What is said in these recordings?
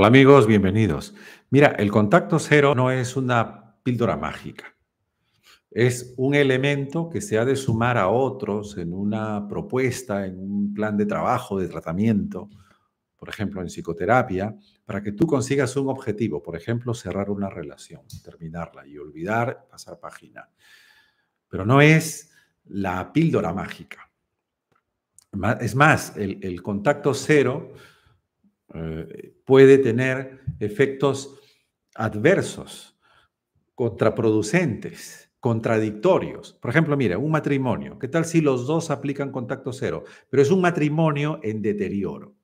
Hola amigos, bienvenidos. Mira, el contacto cero no es una píldora mágica. Es un elemento que se ha de sumar a otros en una propuesta, en un plan de trabajo, de tratamiento, por ejemplo, en psicoterapia, para que tú consigas un objetivo, por ejemplo, cerrar una relación, terminarla y olvidar, pasar página. Pero no es la píldora mágica. Es más, el, contacto cero eh, puede tener efectos adversos, contraproducentes, contradictorios. Por ejemplo, mire, un matrimonio. ¿Qué tal si los dos aplican contacto cero? Pero es un matrimonio en deterioro.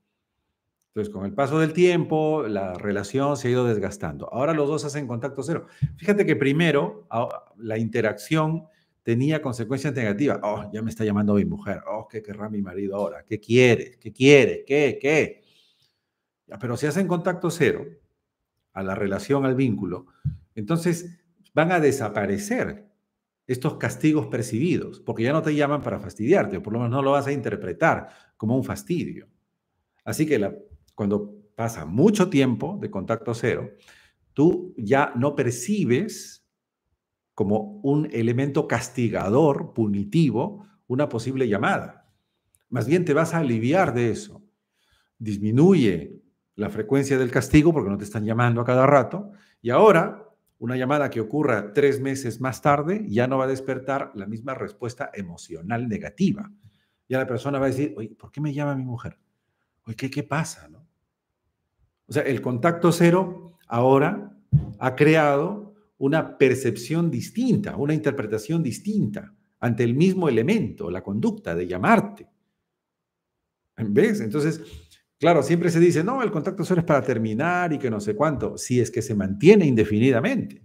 Entonces, con el paso del tiempo, la relación se ha ido desgastando. Ahora los dos hacen contacto cero. Fíjate que primero ah, la interacción tenía consecuencias negativas. Oh, ya me está llamando mi mujer. Oh, ¿qué querrá mi marido ahora? ¿Qué quiere? ¿Qué quiere? ¿Qué? ¿Qué? Pero si hacen contacto cero a la relación, al vínculo, entonces van a desaparecer estos castigos percibidos, porque ya no te llaman para fastidiarte, o por lo menos no lo vas a interpretar como un fastidio. Así que cuando pasa mucho tiempo de contacto cero, tú ya no percibes como un elemento castigador, punitivo, una posible llamada. Más bien te vas a aliviar de eso. Disminuye la frecuencia del castigo porque no te están llamando a cada rato. Y ahora, una llamada que ocurra tres meses más tarde ya no va a despertar la misma respuesta emocional negativa. Ya la persona va a decir, oye, ¿por qué me llama mi mujer? Oye, ¿qué, qué pasa? O sea, el contacto cero ahora ha creado una percepción distinta, una interpretación distinta ante el mismo elemento, la conducta de llamarte. ¿Ves? Entonces, Claro, siempre se dice, no, el contacto cero es para terminar y que no sé cuánto, si es que se mantiene indefinidamente,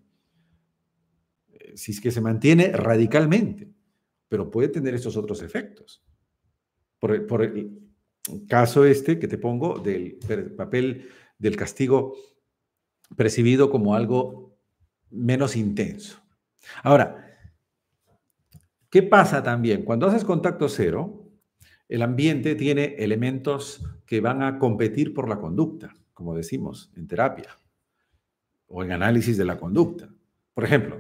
eh, si es que se mantiene radicalmente, pero puede tener estos otros efectos. Por, e, por el caso este que te pongo del papel del castigo percibido como algo menos intenso. Ahora, ¿qué pasa también? Cuando haces contacto cero, el ambiente tiene elementos que van a competir por la conducta, como decimos en terapia o en análisis de la conducta. Por ejemplo,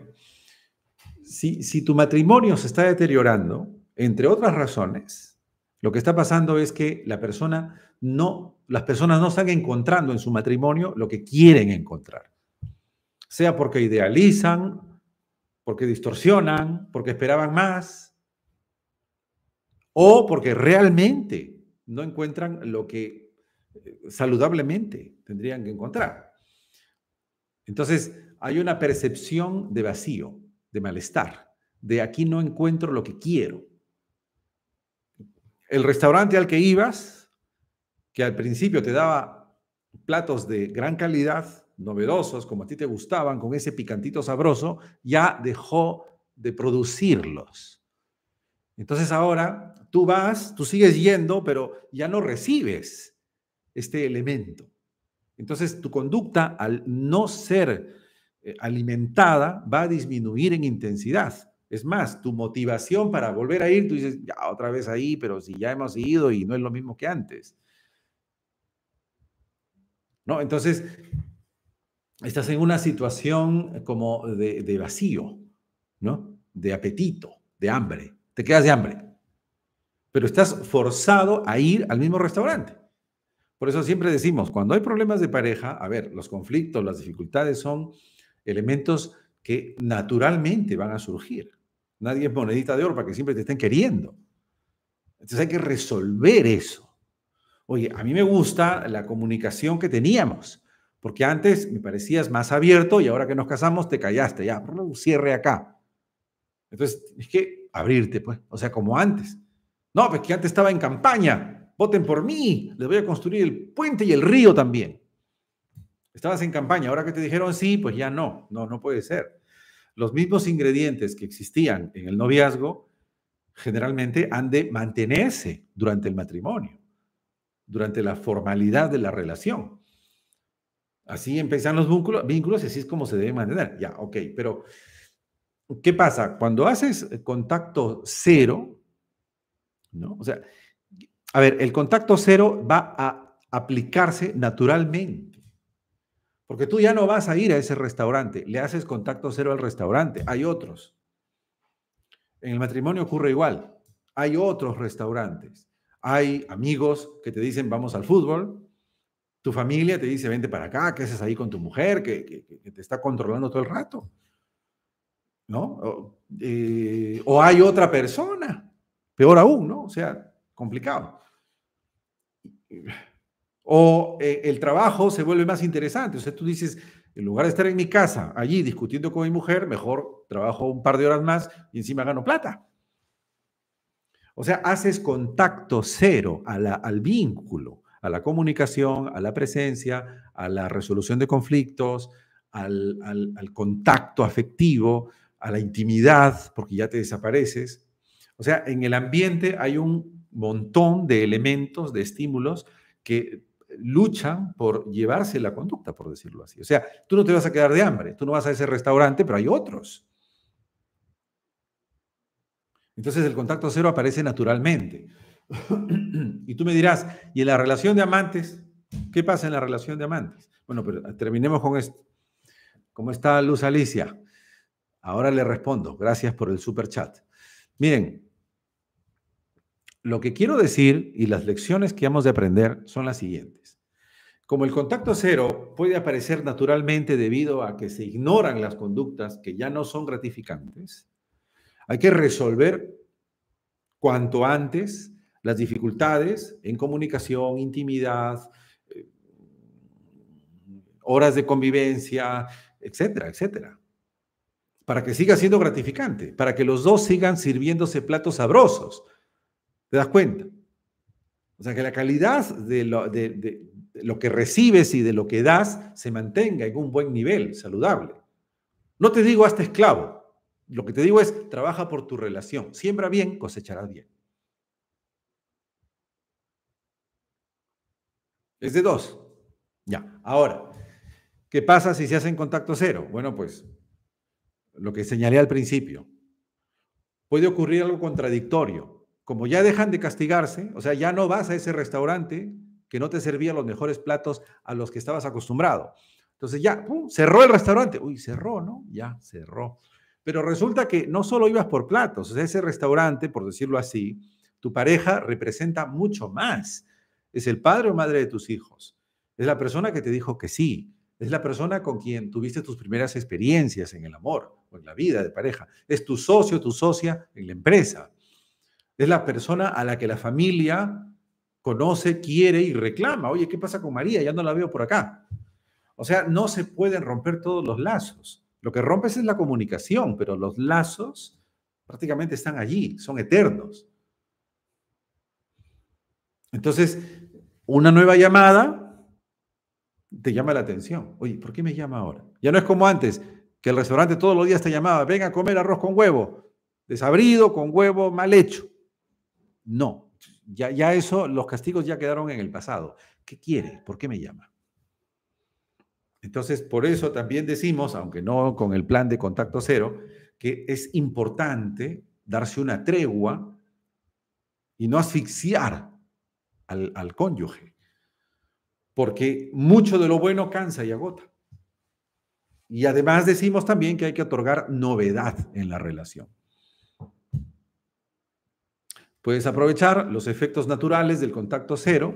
si, tu matrimonio se está deteriorando, entre otras razones, lo que está pasando es que la persona no, las personas no están encontrando en su matrimonio lo que quieren encontrar. Sea porque idealizan, porque distorsionan, porque esperaban más, o porque realmente no encuentran lo que eh, saludablemente tendrían que encontrar. Entonces, hay una percepción de vacío, de malestar, de aquí no encuentro lo que quiero. El restaurante al que ibas, que al principio te daba platos de gran calidad, novedosos, como a ti te gustaban, con ese picantito sabroso, ya dejó de producirlos. Entonces ahora tú vas, tú sigues yendo, pero ya no recibes este elemento. Entonces tu conducta al no ser eh, alimentada va a disminuir en intensidad. Es más, tu motivación para volver a ir, tú dices, ya otra vez ahí, pero si ya hemos ido y no es lo mismo que antes. ¿No? Entonces, estás en una situación como de, vacío, ¿no? De apetito, de hambre te quedas de hambre. Pero estás forzado a ir al mismo restaurante. Por eso siempre decimos, cuando hay problemas de pareja, a ver, los conflictos, las dificultades son elementos que naturalmente van a surgir. Nadie es monedita de oro para que siempre te estén queriendo. Entonces hay que resolver eso. Oye, a mí me gusta la comunicación que teníamos, porque antes me parecías más abierto y ahora que nos casamos te callaste, ya, cierre acá. Entonces, es que abrirte, pues. O sea, como antes. No, pues que antes estaba en campaña. Voten por mí. Les voy a construir el puente y el río también. Estabas en campaña. Ahora que te dijeron sí, pues ya no. No, no puede ser. Los mismos ingredientes que existían en el noviazgo generalmente han de mantenerse durante el matrimonio, durante la formalidad de la relación. Así empiezan los vínculos, vínculos y así es como se debe mantener. Ya, ok, pero ¿Qué pasa? Cuando haces contacto cero, ¿no? O sea, a ver, el contacto cero va a aplicarse naturalmente. Porque tú ya no vas a ir a ese restaurante, le haces contacto cero al restaurante, hay otros. En el matrimonio ocurre igual, hay otros restaurantes, hay amigos que te dicen vamos al fútbol, tu familia te dice vente para acá, ¿qué haces ahí con tu mujer que, que te está controlando todo el rato? ¿no? Eh, o, hay otra persona, peor aún, ¿no? O sea, complicado. O eh, el trabajo se vuelve más interesante. O sea, tú dices, en lugar de estar en mi casa, allí discutiendo con mi mujer, mejor trabajo un par de horas más y encima gano plata. O sea, haces contacto cero a la, al vínculo, a la comunicación, a la presencia, a la resolución de conflictos, al contacto afectivo, a la intimidad, porque ya te desapareces. O sea, en el ambiente hay un montón de elementos, de estímulos que luchan por llevarse la conducta, por decirlo así. O sea, tú no te vas a quedar de hambre, tú no vas a ese restaurante, pero hay otros. Entonces el contacto cero aparece naturalmente. y tú me dirás, ¿y en la relación de amantes? ¿Qué pasa en la relación de amantes? Bueno, pero terminemos con esto. ¿Cómo está Luz Alicia? Ahora le respondo. Gracias por el super chat. Miren, lo que quiero decir y las lecciones que hemos de aprender son las siguientes. Como el contacto cero puede aparecer naturalmente debido a que se ignoran las conductas que ya no son gratificantes, hay que resolver cuanto antes las dificultades en comunicación, intimidad, eh, horas de convivencia, etcétera, etcétera para que siga siendo gratificante, para que los dos sigan sirviéndose platos sabrosos. ¿Te das cuenta? O sea, que la calidad de lo, que recibes y de lo que das se mantenga en un buen nivel, saludable. No te digo hasta esclavo. Lo que te digo es trabaja por tu relación. Siembra bien, cosecharás bien. Es de dos. Ya. Ahora, ¿qué pasa si se hace en contacto cero? Bueno, pues lo que señalé al principio, puede ocurrir algo contradictorio. Como ya dejan de castigarse, o sea, ya no vas a ese restaurante que no te servía los mejores platos a los que estabas acostumbrado. Entonces ya, cerró el restaurante. Uy, cerró, ¿no? Ya, cerró. Pero resulta que no solo ibas por platos, ese restaurante, por decirlo así, tu pareja representa mucho más. Es el padre o madre de tus hijos. Es la persona que te dijo que sí. Es la persona con quien tuviste tus primeras experiencias en el amor o en la vida de pareja. Es tu socio, tu socia en la empresa. Es la persona a la que la familia conoce, quiere y reclama. Oye, ¿qué pasa con María? Ya no la veo por acá. O sea, no se pueden romper todos los lazos. Lo que rompes es la comunicación, pero los lazos prácticamente están allí, son eternos. Entonces, una nueva llamada te llama la atención. Oye, ¿por qué me llama ahora? Ya no es como antes, que el restaurante todos los días te llamaba, venga a comer arroz con huevo, desabrido, con huevo mal hecho. No, ya, ya eso, los castigos ya quedaron en el pasado. ¿Qué quiere? ¿Por qué me llama? Entonces, por eso también decimos, aunque no con el plan de contacto cero, que es importante darse una tregua y no asfixiar al cónyuge porque mucho de lo bueno cansa y agota. Y además decimos también que hay que otorgar novedad en la relación. Puedes aprovechar los efectos naturales del contacto cero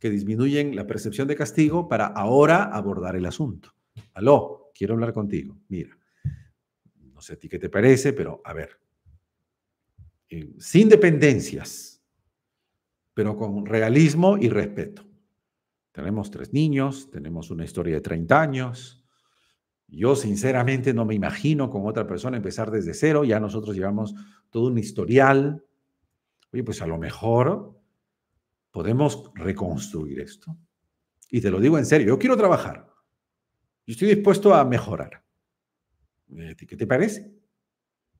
que disminuyen la percepción de castigo para ahora abordar el asunto. Aló, quiero hablar contigo. Mira, no sé a ti qué te parece, pero a ver, eh, sin dependencias, pero con realismo y respeto. Tenemos tres niños, tenemos una historia de 30 años. Yo sinceramente no me imagino con otra persona empezar desde cero, ya nosotros llevamos todo un historial. Oye, pues a lo mejor podemos reconstruir esto. Y te lo digo en serio, yo quiero trabajar. Yo estoy dispuesto a mejorar. Eh, ¿Qué te parece?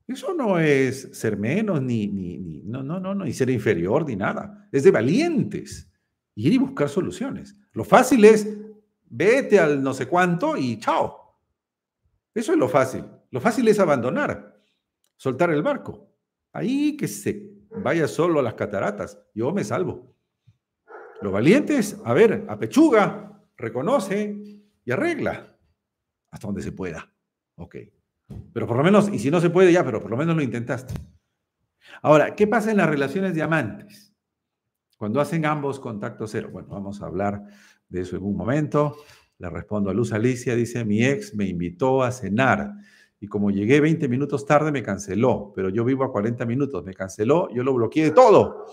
Eso no es ser menos, ni, ni, ni no, no, no, ser inferior, ni nada. Es de valientes y ir y buscar soluciones. Lo fácil es vete al no sé cuánto y chao. Eso es lo fácil. Lo fácil es abandonar, soltar el barco. Ahí que se vaya solo a las cataratas, yo me salvo. Los valientes, a ver, apechuga, reconoce y arregla hasta donde se pueda. Ok. Pero por lo menos, y si no se puede ya, pero por lo menos lo intentaste. Ahora, ¿qué pasa en las relaciones de amantes? Cuando hacen ambos contacto cero, bueno, vamos a hablar de eso en un momento. Le respondo a Luz Alicia, dice, mi ex me invitó a cenar y como llegué 20 minutos tarde me canceló, pero yo vivo a 40 minutos, me canceló, yo lo bloqueé de todo.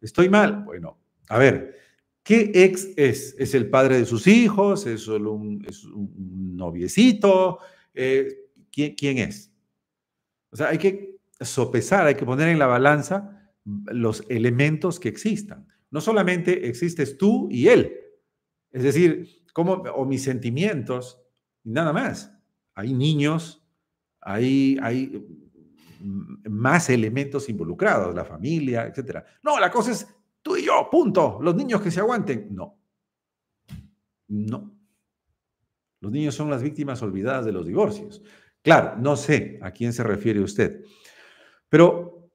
Estoy mal. Bueno, a ver, ¿qué ex es? ¿Es el padre de sus hijos? ¿Es solo un, es noviecito? Eh, ¿Quién es? O sea, hay que sopesar, hay que poner en la balanza los elementos que existan. No solamente existes tú y él, es decir, como, o mis sentimientos, y nada más. Hay niños, hay, hay mm, más elementos involucrados, la familia, etc. No, la cosa es tú y yo, punto. Los niños que se aguanten. No. No. Los niños son las víctimas olvidadas de los divorcios. Claro, no sé a quién se refiere usted. Pero,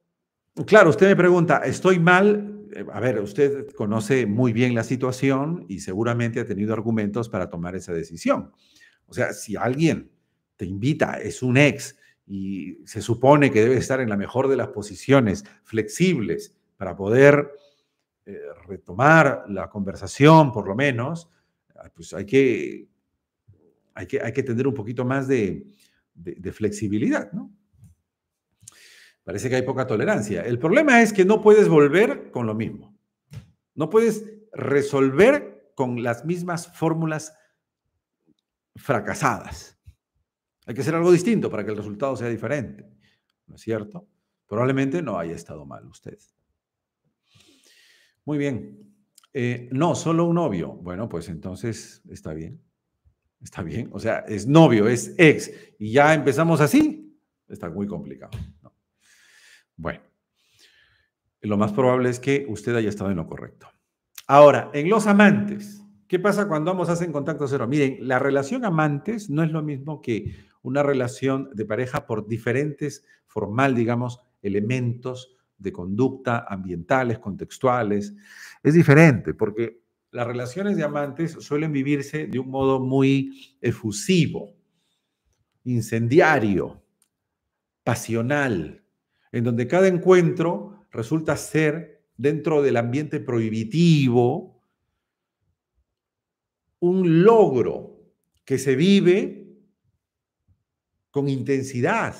claro, usted me pregunta, ¿estoy mal? Eh, a ver, usted conoce muy bien la situación y seguramente ha tenido argumentos para tomar esa decisión. O sea, si alguien te invita, es un ex y se supone que debe estar en la mejor de las posiciones, flexibles, para poder eh, retomar la conversación, por lo menos, ah, pues hay que, hay hay que tener un poquito más de, de flexibilidad, ¿no? Parece que hay poca tolerancia. El problema es que no puedes volver con lo mismo. No puedes resolver con las mismas fórmulas fracasadas. Hay que hacer algo distinto para que el resultado sea diferente. ¿No es cierto? Probablemente no haya estado mal usted. Muy bien. Eh, no, solo un novio. Bueno, pues entonces está bien. Está bien. O sea, es novio, es ex. Y ya empezamos así. Está muy complicado. No. Bueno, lo más probable es que usted haya estado en lo correcto. Ahora, en los amantes, ¿qué pasa cuando ambos hacen contacto cero? Miren, la relación amantes no es lo mismo que una relación de pareja por diferentes, formal, digamos, elementos de conducta ambientales, contextuales. Es diferente porque las relaciones de amantes suelen vivirse de un modo muy efusivo, incendiario, pasional, en donde cada encuentro resulta ser, dentro del ambiente prohibitivo, un logro que se vive con intensidad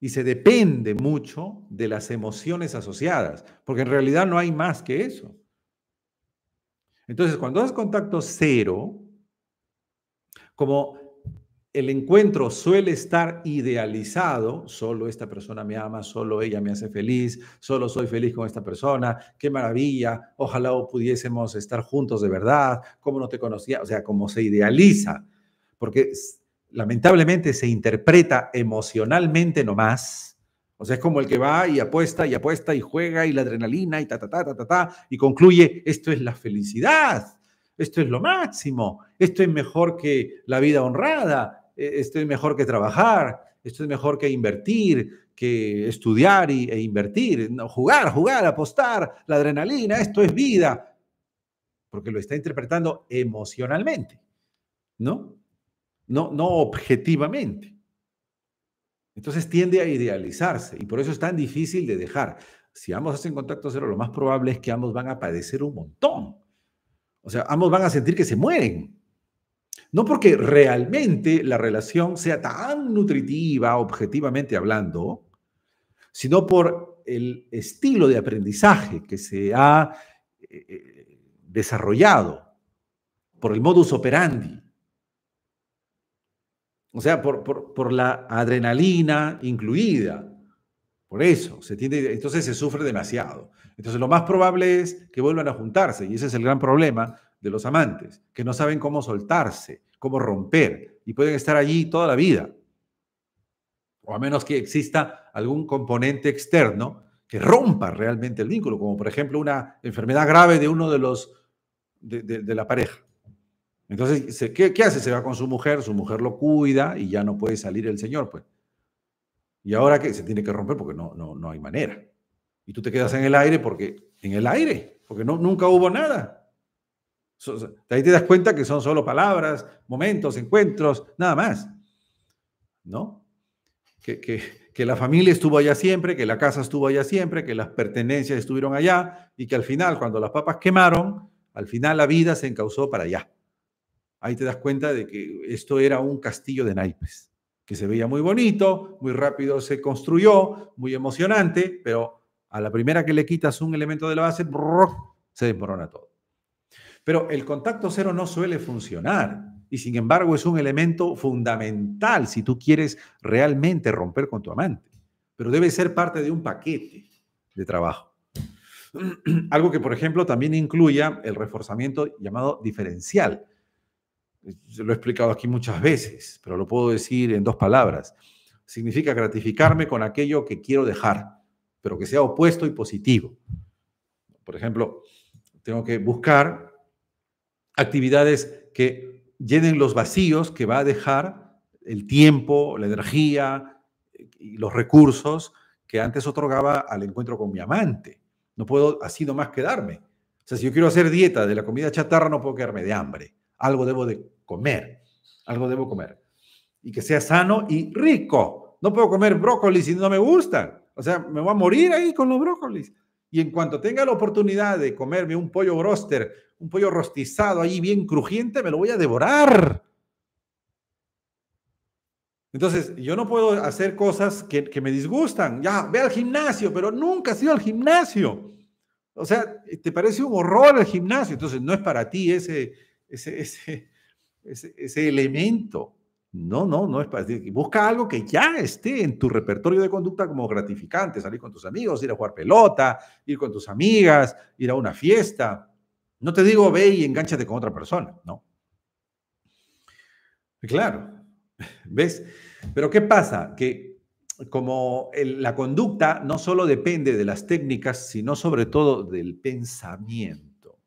y se depende mucho de las emociones asociadas, porque en realidad no hay más que eso. Entonces, cuando haces contacto cero, como el encuentro suele estar idealizado, solo esta persona me ama, solo ella me hace feliz, solo soy feliz con esta persona, qué maravilla, ojalá pudiésemos estar juntos de verdad, cómo no te conocía, o sea, como se idealiza, porque lamentablemente se interpreta emocionalmente nomás, o sea, es como el que va y apuesta y apuesta y juega y la adrenalina y ta, ta, ta, ta, ta, ta y concluye, esto es la felicidad, esto es lo máximo, esto es mejor que la vida honrada, eh, esto es mejor que trabajar, esto es mejor que invertir, que estudiar e invertir, no, jugar, jugar, apostar, la adrenalina, esto es vida, porque lo está interpretando emocionalmente, ¿no? No, no objetivamente. Entonces tiende a idealizarse y por eso es tan difícil de dejar. Si ambos hacen contacto cero, lo más probable es que ambos van a padecer un montón. O sea, ambos van a sentir que se mueren. No porque realmente la relación sea tan nutritiva, objetivamente hablando, sino por el estilo de aprendizaje que se ha eh, eh, desarrollado, por el modus operandi. O sea, por, la adrenalina incluida. Por eso, se tiene, entonces se sufre demasiado. Entonces lo más probable es que vuelvan a juntarse y ese es el gran problema de los amantes, que no saben cómo soltarse, cómo romper, y pueden estar allí toda la vida. O a menos que exista algún componente externo que rompa realmente el vínculo, como por ejemplo una enfermedad grave de uno de los de, la pareja. Entonces, ¿qué, ¿qué hace? Se va con su mujer, su mujer lo cuida y ya no puede salir el señor, pues. Y ahora que se tiene que romper porque no, no, no hay manera. Y tú te quedas en el aire porque, en el aire, porque no, nunca hubo nada. Ahí te das cuenta que son solo palabras, momentos, encuentros, nada más. ¿No? Que, que, la familia estuvo allá siempre, que la casa estuvo allá siempre, que las pertenencias estuvieron allá y que al final, cuando las papas quemaron, al final la vida se encausó para allá. Ahí te das cuenta de que esto era un castillo de naipes, que se veía muy bonito, muy rápido se construyó, muy emocionante, pero a la primera que le quitas un elemento de la base, se desmorona todo. Pero el contacto cero no suele funcionar y sin embargo es un elemento fundamental si tú quieres realmente romper con tu amante, pero debe ser parte de un paquete de trabajo. Algo que, por ejemplo, también incluya el reforzamiento llamado diferencial. Lo he explicado aquí muchas veces, pero lo puedo decir en dos palabras. Significa gratificarme con aquello que quiero dejar, pero que sea opuesto y positivo. Por ejemplo, tengo que buscar actividades que llenen los vacíos que va a dejar el tiempo, la energía eh, y los recursos que antes otorgaba al encuentro con mi amante. No puedo así nomás quedarme. O sea, si yo quiero hacer dieta de la comida chatarra, no puedo quedarme de hambre. Algo debo de comer. Algo debo comer. Y que sea sano y rico. No puedo comer brócolis si no me gustan. O sea, me voy a morir ahí con los brócolis. Y en cuanto tenga la oportunidad de comerme un pollo broster un pollo rostizado ahí bien crujiente, me lo voy a devorar. Entonces, yo no puedo hacer cosas que, me disgustan. Ya, ve al gimnasio, pero nunca has ido al gimnasio. O sea, te parece un horror el gimnasio. Entonces, no es para ti ese, ese, ese, ese elemento. No, no, no es para ti. Busca algo que ya esté en tu repertorio de conducta como gratificante. Salir con tus amigos, ir a jugar pelota, ir con tus amigas, ir a una fiesta. No te digo ve y enganchate con otra persona, no. Claro, ¿ves? Pero ¿qué pasa? Que como la conducta no solo depende de las técnicas, sino sobre todo del pensamiento.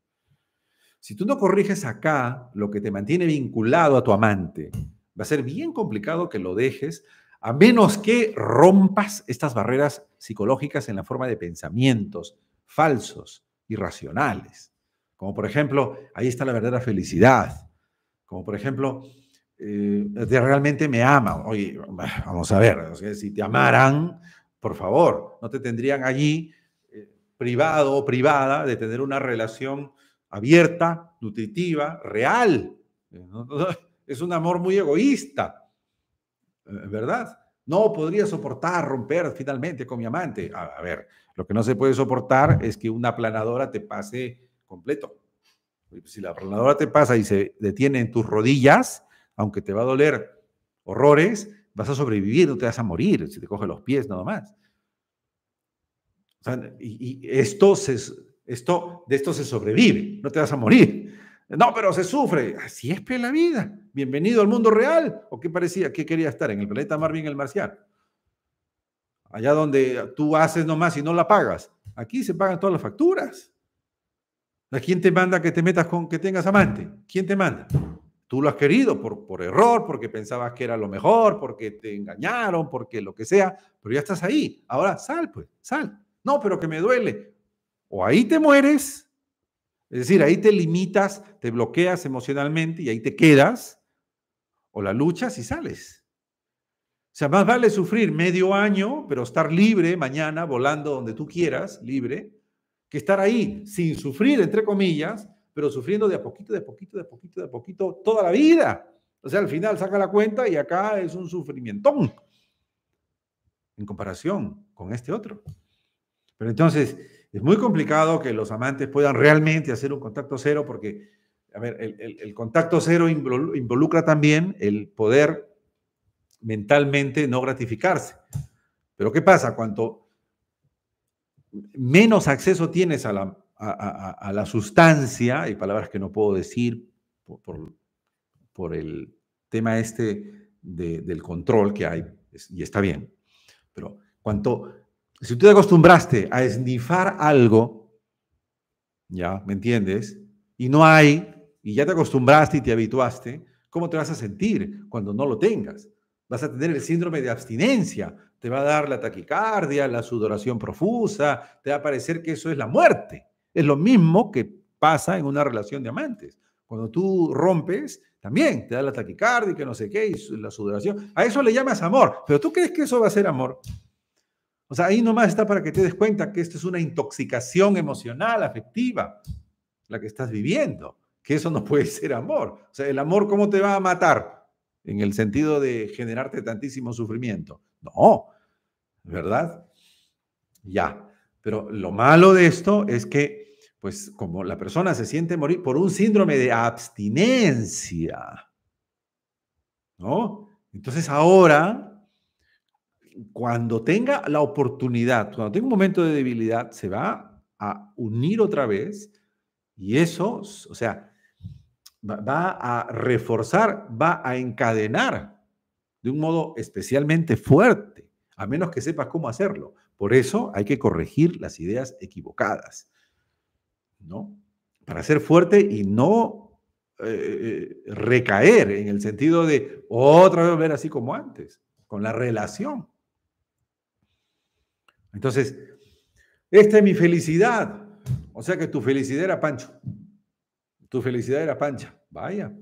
Si tú no corriges acá lo que te mantiene vinculado a tu amante, va a ser bien complicado que lo dejes, a menos que rompas estas barreras psicológicas en la forma de pensamientos falsos, irracionales. Como por ejemplo, ahí está la verdadera felicidad. Como por ejemplo, eh, de realmente me ama. Oye, vamos a ver, si te amaran, por favor, no te tendrían allí eh, privado o privada de tener una relación abierta, nutritiva, real. Eh, es un amor muy egoísta, ¿verdad? No podría soportar romper finalmente con mi amante. A, ver, lo que no se puede soportar es que una planadora te pase completo. Pues, si la planadora te pasa y se detiene en tus rodillas, aunque te va a doler horrores, vas a sobrevivir, no te vas a morir, si te coge los pies nada más. y, esto, se, esto de esto se sobrevive, no te vas a morir. No, pero se sufre. Así es pues, la vida. Bienvenido al mundo real. ¿O qué parecía? ¿Qué quería estar? ¿En el planeta Marvin el marciano? Allá donde tú haces nomás y no la pagas. Aquí se pagan todas las facturas. ¿Quién te manda que te metas con que tengas amante? ¿Quién te manda? Tú lo has querido por, por error, porque pensabas que era lo mejor, porque te engañaron, porque lo que sea, pero ya estás ahí. Ahora sal, pues, sal. No, pero que me duele. O ahí te mueres, es decir, ahí te limitas, te bloqueas emocionalmente y ahí te quedas, o la luchas y sales. O sea, más vale sufrir medio año, pero estar libre mañana, volando donde tú quieras, libre, que estar ahí sin sufrir, entre comillas, pero sufriendo de a poquito, de a poquito, de a poquito, de a poquito, toda la vida. O sea, al final saca la cuenta y acá es un sufrimientón en comparación con este otro. Pero entonces, es muy complicado que los amantes puedan realmente hacer un contacto cero porque, a ver, el, el contacto cero involucra también el poder mentalmente no gratificarse. Pero ¿qué pasa? Cuando menos acceso tienes a la, sustancia, hay palabras que no puedo decir por, el tema este del control que hay, y está bien, pero cuanto, si tú te acostumbraste a esnifar algo, ¿ya? ¿Me entiendes? Y no hay, y ya te acostumbraste y te habituaste, ¿cómo te vas a sentir cuando no lo tengas? Vas a tener el síndrome de abstinencia, te va a dar la taquicardia, la sudoración profusa, te va a parecer que eso es la muerte. Es lo mismo que pasa en una relación de amantes. Cuando tú rompes, también te da la taquicardia, que no sé qué, y la sudoración. A eso le llamas amor, pero tú crees que eso va a ser amor. O sea, ahí nomás está para que te des cuenta que esto es una intoxicación emocional, afectiva, la que estás viviendo, que eso no puede ser amor. O sea, el amor, ¿cómo te va a matar? En el sentido de generarte tantísimo sufrimiento. No, ¿verdad? Ya. Pero lo malo de esto es que, pues como la persona se siente morir por un síndrome de abstinencia, ¿no? Entonces ahora, cuando tenga la oportunidad, cuando tenga un momento de debilidad, se va a unir otra vez y eso, o sea, va a reforzar, va a encadenar de un modo especialmente fuerte, a menos que sepas cómo hacerlo. Por eso hay que corregir las ideas equivocadas, ¿no? Para ser fuerte y no eh, eh, recaer en el sentido de otra vez ver así como antes, con la relación. Entonces, esta es mi felicidad. O sea que tu felicidad era Pancho. Tu felicidad era Pancha. Vaya,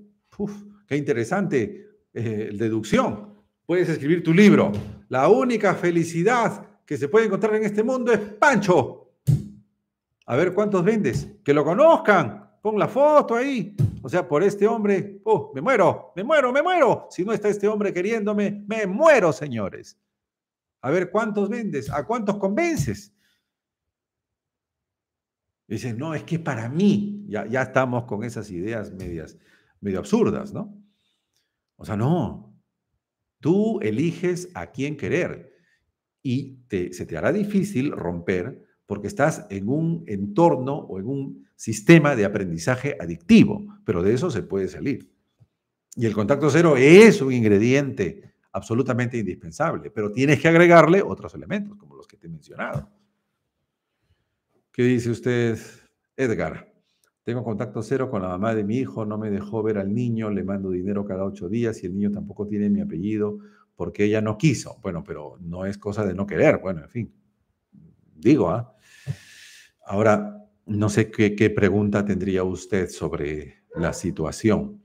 qué interesante eh, deducción. Puedes escribir tu libro. La única felicidad que se puede encontrar en este mundo es Pancho. A ver cuántos vendes. Que lo conozcan. Pon la foto ahí. O sea, por este hombre, oh, me muero, me muero, me muero. Si no está este hombre queriéndome, me muero, señores. A ver cuántos vendes, a cuántos convences. Dicen, no, es que para mí, ya, ya estamos con esas ideas medias, medio absurdas, ¿no? O sea, no. Tú eliges a quién querer y se te hará difícil romper porque estás en un entorno o en un sistema de aprendizaje adictivo, pero de eso se puede salir. Y el contacto cero es un ingrediente absolutamente indispensable, pero tienes que agregarle otros elementos, como los que te he mencionado. ¿Qué dice usted, Edgar? Tengo contacto cero con la mamá de mi hijo, no me dejó ver al niño, le mando dinero cada ocho días y el niño tampoco tiene mi apellido porque ella no quiso. Bueno, pero no es cosa de no querer, bueno, en fin. Digo, ¿ah? Ahora, no sé qué, qué, pregunta tendría usted sobre la situación.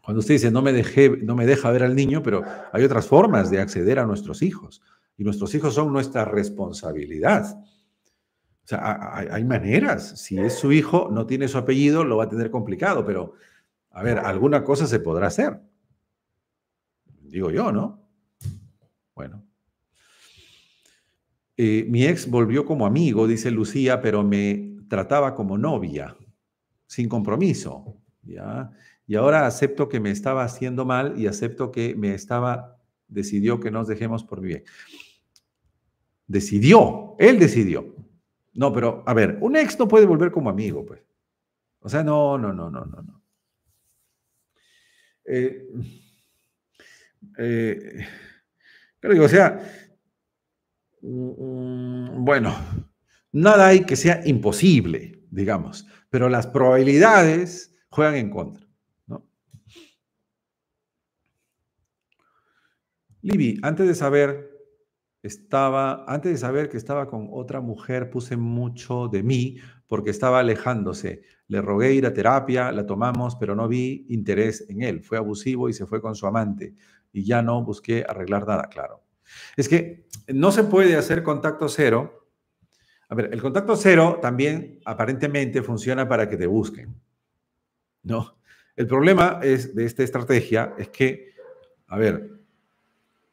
Cuando usted dice, no me, dejé, no me deja ver al niño, pero hay otras formas de acceder a nuestros hijos. Y nuestros hijos son nuestra responsabilidad. O sea, hay, maneras. Si es su hijo, no tiene su apellido, lo va a tener complicado, pero a ver, alguna cosa se podrá hacer. Digo yo, ¿no? Bueno. Eh, mi ex volvió como amigo, dice Lucía, pero me trataba como novia, sin compromiso. ¿ya? Y ahora acepto que me estaba haciendo mal y acepto que me estaba, decidió que nos dejemos por bien. Decidió, él decidió. No, pero a ver, un ex no puede volver como amigo, pues. O sea, no, no, no, no, no, no. Eh, eh, pero digo, o sea, mm, mm, bueno, nada hay que sea imposible, digamos, pero las probabilidades juegan en contra. ¿no? Libby, antes de saber estaba, antes de saber que estaba con otra mujer, puse mucho de mí porque estaba alejándose. Le rogué ir a terapia, la tomamos, pero no vi interés en él. Fue abusivo y se fue con su amante. Y ya no busqué arreglar nada, claro. Es que no se puede hacer contacto cero. A ver, el contacto cero también aparentemente funciona para que te busquen. No. El problema es de esta estrategia es que, a ver,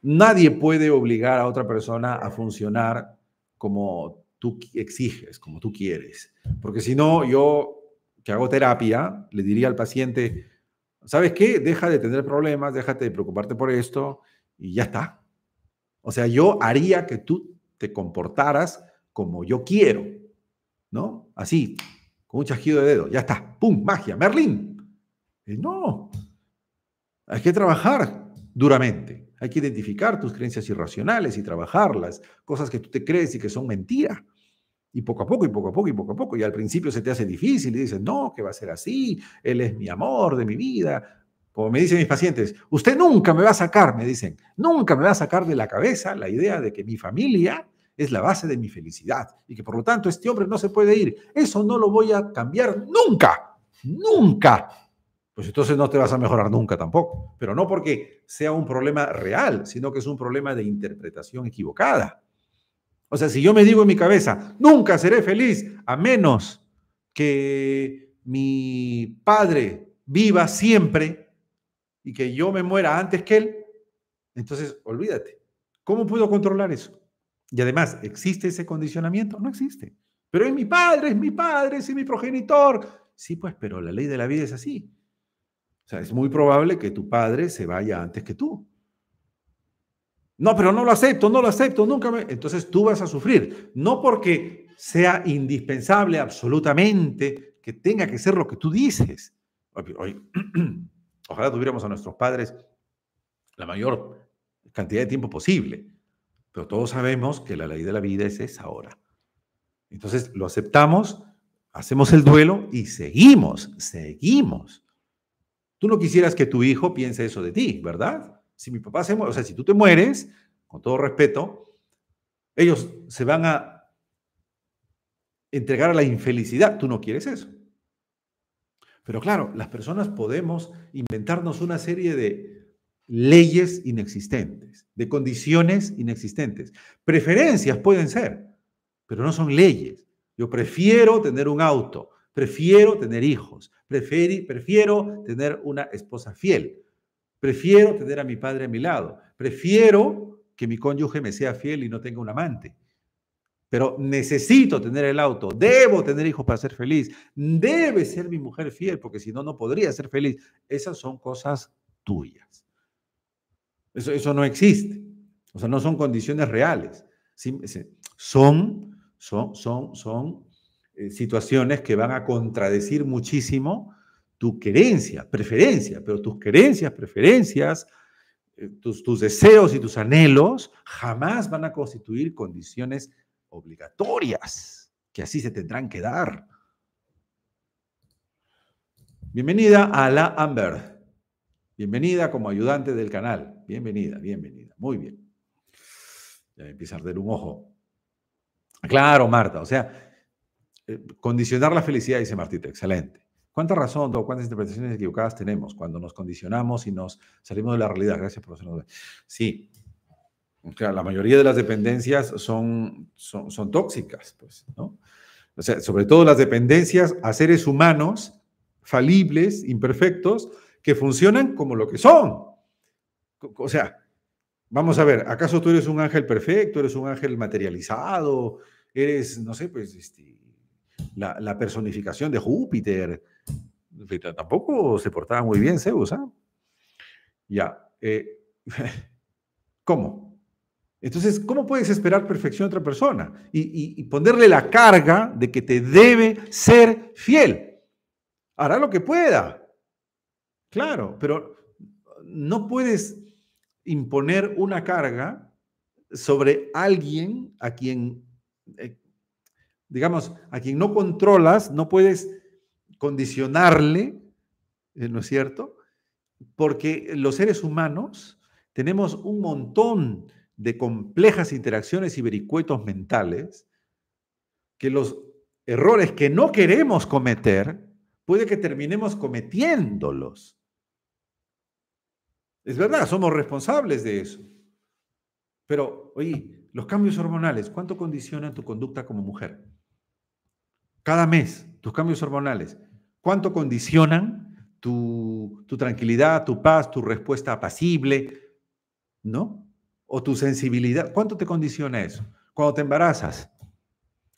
Nadie puede obligar a otra persona a funcionar como tú exiges, como tú quieres. Porque si no, yo que hago terapia, le diría al paciente, ¿sabes qué? Deja de tener problemas, déjate de preocuparte por esto y ya está. O sea, yo haría que tú te comportaras como yo quiero, ¿no? Así, con un chasquido de dedo, ya está, ¡pum! ¡Magia! ¡Merlín! no, hay que trabajar duramente. Hay que identificar tus creencias irracionales y trabajarlas, cosas que tú te crees y que son mentira. Y poco a poco, y poco a poco, y poco a poco. Y al principio se te hace difícil y dices, no, que va a ser así, él es mi amor de mi vida. Como me dicen mis pacientes, usted nunca me va a sacar, me dicen, nunca me va a sacar de la cabeza la idea de que mi familia es la base de mi felicidad y que por lo tanto este hombre no se puede ir. Eso no lo voy a cambiar nunca, nunca pues entonces no te vas a mejorar nunca tampoco. Pero no porque sea un problema real, sino que es un problema de interpretación equivocada. O sea, si yo me digo en mi cabeza, nunca seré feliz a menos que mi padre viva siempre y que yo me muera antes que él, entonces olvídate. ¿Cómo puedo controlar eso? Y además, ¿existe ese condicionamiento? No existe. Pero es mi padre, es mi padre, es mi progenitor. Sí, pues, pero la ley de la vida es así sea, es muy probable que tu padre se vaya antes que tú. No, pero no lo acepto, no lo acepto, nunca me... Entonces tú vas a sufrir, no porque sea indispensable absolutamente que tenga que ser lo que tú dices. ojalá tuviéramos a nuestros padres la mayor cantidad de tiempo posible, pero todos sabemos que la ley de la vida es esa ahora. Entonces lo aceptamos, hacemos el duelo y seguimos, seguimos. Tú no quisieras que tu hijo piense eso de ti, ¿verdad? Si mi papá se muere, o sea, si tú te mueres, con todo respeto, ellos se van a entregar a la infelicidad. Tú no quieres eso. Pero claro, las personas podemos inventarnos una serie de leyes inexistentes, de condiciones inexistentes. Preferencias pueden ser, pero no son leyes. Yo prefiero tener un auto, Prefiero tener hijos, prefiero tener una esposa fiel, prefiero tener a mi padre a mi lado, prefiero que mi cónyuge me sea fiel y no tenga un amante. Pero necesito tener el auto, debo tener hijos para ser feliz, debe ser mi mujer fiel, porque si no, no podría ser feliz. Esas son cosas tuyas. Eso, eso no existe. O sea, no son condiciones reales. Sí, son, son, son, son eh, situaciones que van a contradecir muchísimo tu querencia, preferencia, pero tus querencias, preferencias, eh, tus, tus deseos y tus anhelos jamás van a constituir condiciones obligatorias, que así se tendrán que dar. Bienvenida a la Amber. Bienvenida como ayudante del canal. Bienvenida, bienvenida. Muy bien. Ya empieza a arder un ojo. Claro, Marta. O sea, eh, condicionar la felicidad, dice Martita, excelente. ¿Cuánta razón cuántas interpretaciones equivocadas tenemos cuando nos condicionamos y nos salimos de la realidad? Gracias, profesor. Sí, la mayoría de las dependencias son, son, tóxicas, pues, ¿no? O sea, sobre todo las dependencias a seres humanos falibles, imperfectos, que funcionan como lo que son. O sea, vamos a ver, ¿acaso tú eres un ángel perfecto? ¿Eres un ángel materializado? ¿Eres, no sé, pues, este, la, personificación de Júpiter. Tampoco se portaba muy bien Zeus. ¿ah? Ya. Eh, ¿Cómo? Entonces, ¿cómo puedes esperar perfección a otra persona? Y, ponerle la carga de que te debe ser fiel. Hará lo que pueda. Claro, pero no puedes imponer una carga sobre alguien a quien, eh, digamos, a quien no controlas, no puedes condicionarle, eh, ¿no es cierto? Porque los seres humanos tenemos un montón de complejas interacciones y vericuetos mentales que los errores que no queremos cometer, puede que terminemos cometiéndolos. Es verdad, somos responsables de eso. Pero, oye, los cambios hormonales, ¿cuánto condicionan tu conducta como mujer? cada mes, tus cambios hormonales, cuánto condicionan tu, tranquilidad, tu paz, tu respuesta apacible, ¿no? O tu sensibilidad, ¿cuánto te condiciona eso? Cuando te embarazas,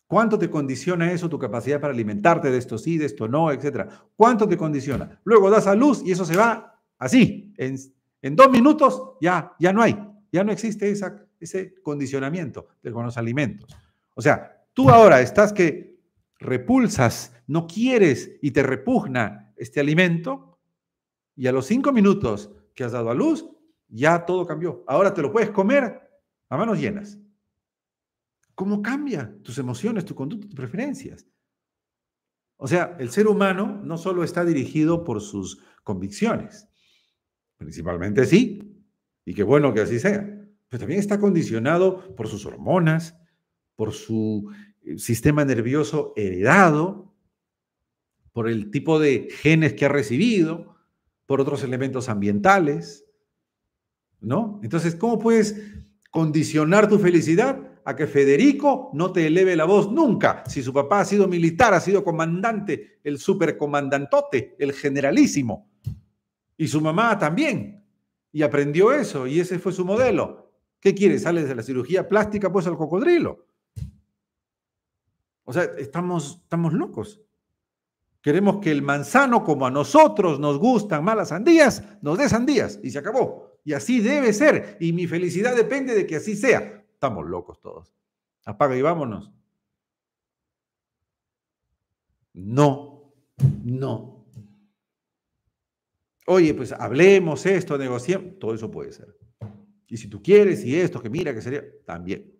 ¿Cuánto te condiciona eso tu capacidad para alimentarte de esto sí, de esto no, etcétera? ¿Cuánto te condiciona? Luego das a luz y eso se va así. En, dos minutos ya, ya no hay. Ya no existe esa, ese condicionamiento de con los alimentos. O sea, tú ahora estás que repulsas, no quieres y te repugna este alimento, y a los cinco minutos que has dado a luz, ya todo cambió. Ahora te lo puedes comer a manos llenas. ¿Cómo cambia tus emociones, tu conducta, tus preferencias? O sea, el ser humano no solo está dirigido por sus convicciones, principalmente sí, y qué bueno que así sea, pero también está condicionado por sus hormonas, por su eh, sistema nervioso heredado, por el tipo de genes que ha recibido, por otros elementos ambientales, ¿no? Entonces, ¿cómo puedes condicionar tu felicidad a que Federico no te eleve la voz nunca. Si su papá ha sido militar, ha sido comandante, el supercomandantote, el generalísimo. Y su mamá también. Y aprendió eso y ese fue su modelo. ¿Qué quieres? ¿Sales de la cirugía plástica pues al cocodrilo? O sea, estamos, estamos locos. Queremos que el manzano, como a nosotros nos gustan malas sandías, nos dé sandías y se acabó. Y así debe ser. Y mi felicidad depende de que así sea. Estamos locos todos. Apaga y vámonos. No, no. Oye, pues hablemos esto, negociemos. Todo eso puede ser. Y si tú quieres y esto, que mira, que sería, también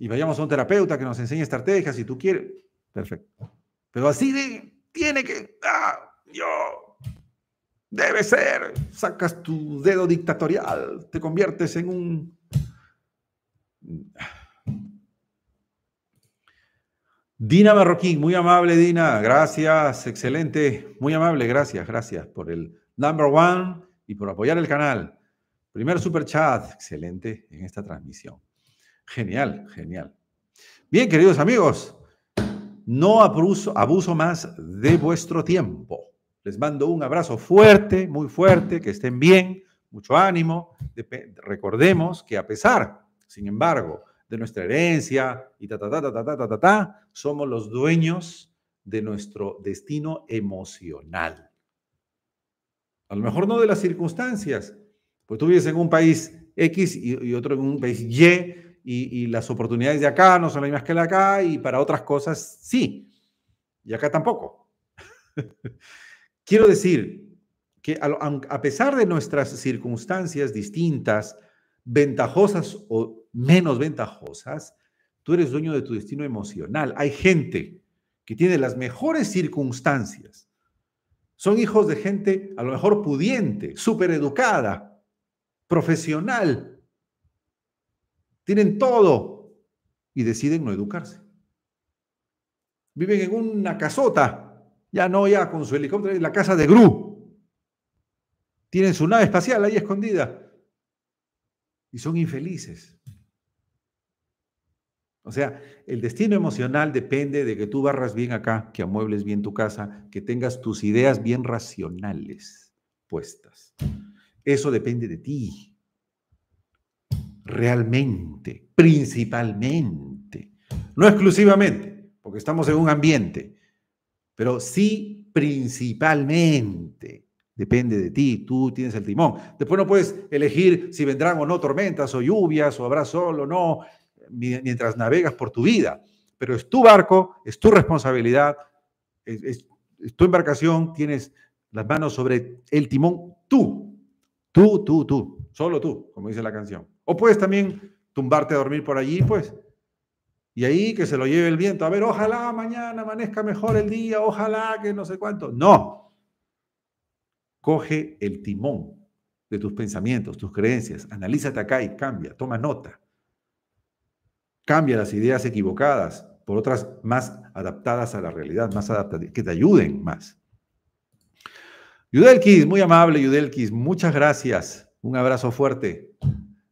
y vayamos a un terapeuta que nos enseñe estrategias si tú quieres. Perfecto. Pero así tiene que, ah, yo, debe ser, sacas tu dedo dictatorial, te conviertes en un... Dina Marroquín, muy amable Dina, gracias, excelente, muy amable, gracias, gracias por el number one y por apoyar el canal. Primer super chat, excelente en esta transmisión. Genial, genial. Bien, queridos amigos, no abuso, abuso más de vuestro tiempo. Les mando un abrazo fuerte, muy fuerte, que estén bien, mucho ánimo. recordemos que a pesar, sin embargo, de nuestra herencia y ta, ta, ta, ta, ta, ta, ta, somos los dueños de nuestro destino emocional. A lo mejor no de las circunstancias, pues tú vives en un país X y otro en un país Y, y, las oportunidades de acá no son las mismas que de acá y para otras cosas sí. Y acá tampoco. Quiero decir que a, pesar de nuestras circunstancias distintas, ventajosas o menos ventajosas, tú eres dueño de tu destino emocional. Hay gente que tiene las mejores circunstancias. Son hijos de gente a lo mejor pudiente, supereducada educada, profesional, tienen todo y deciden no educarse. Viven en una casota, ya no ya con su helicóptero, la casa de Gru. Tienen su nave espacial ahí escondida y son infelices. O sea, el destino emocional depende de que tú barras bien acá, que amuebles bien tu casa, que tengas tus ideas bien racionales puestas. Eso depende de ti realmente, principalmente, no exclusivamente, porque estamos en un ambiente, pero sí principalmente. Depende de ti, tú tienes el timón. Después no puedes elegir si vendrán o no tormentas o lluvias o habrá sol o no mientras navegas por tu vida. Pero es tu barco, es tu responsabilidad, es, es tu embarcación, tienes las manos sobre el timón tú, tú, tú, tú, solo tú, como dice la canción. O puedes también tumbarte a dormir por allí, pues. Y ahí que se lo lleve el viento. A ver, ojalá mañana amanezca mejor el día, ojalá que no sé cuánto. No. Coge el timón de tus pensamientos, tus creencias, analízate acá y cambia, toma nota. Cambia las ideas equivocadas por otras más adaptadas a la realidad, más adaptadas, que te ayuden más. Yudelkis, muy amable Yudelkis, muchas gracias. Un abrazo fuerte.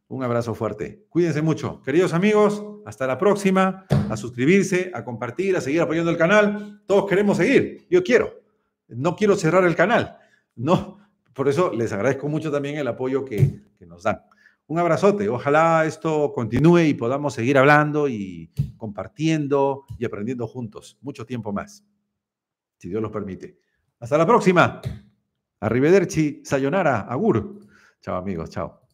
Un abrazo fuerte. Cuídense mucho. Queridos amigos, hasta la próxima. A suscribirse, a compartir, a seguir apoyando el canal. Todos queremos seguir. Yo quiero. No quiero cerrar el canal. No. Por eso les agradezco mucho también el apoyo que, nos dan. Un abrazote. Ojalá esto continúe y podamos seguir hablando y compartiendo y aprendiendo juntos mucho tiempo más. Si Dios los permite. Hasta la próxima. Arrivederci, sayonara, agur. Chao amigos, chao.